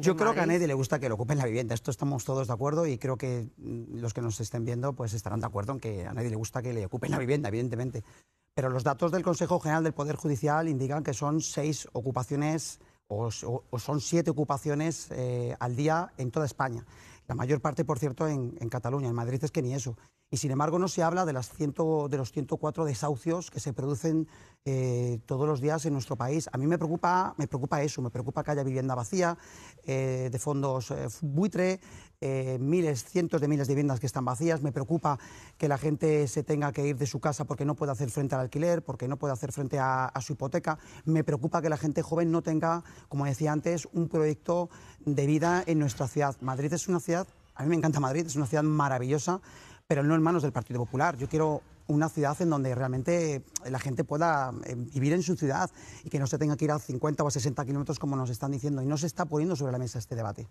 Yo creo que a nadie le gusta que le ocupen la vivienda. Esto estamos todos de acuerdo y creo que mm, los que nos estén viendo pues estarán de acuerdo en que a nadie le gusta que le ocupen la vivienda, evidentemente. Pero los datos del Consejo General del Poder Judicial indican que son seis ocupaciones o, son siete ocupaciones eh, al día en toda España. La mayor parte, por cierto, en, en Cataluña. En Madrid es que ni eso y sin embargo no se habla de, los 104 desahucios que se producen eh, todos los días en nuestro país. A mí me preocupa, me preocupa eso, me preocupa que haya vivienda vacía, eh, de fondos eh, buitre, miles, cientos de miles de viviendas que están vacías, me preocupa que la gente se tenga que ir de su casa porque no puede hacer frente al alquiler, porque no puede hacer frente a su hipoteca, me preocupa que la gente joven no tenga, como decía antes, un proyecto de vida en nuestra ciudad. Madrid es una ciudad, a mí me encanta Madrid, es una ciudad maravillosa, pero no en manos del Partido Popular. Yo quiero una ciudad en donde realmente eh, la gente pueda eh, vivir en su ciudad y que no se tenga que ir a 50 o 60 kilómetros como nos están diciendo. Y no se está poniendo sobre la mesa este debate.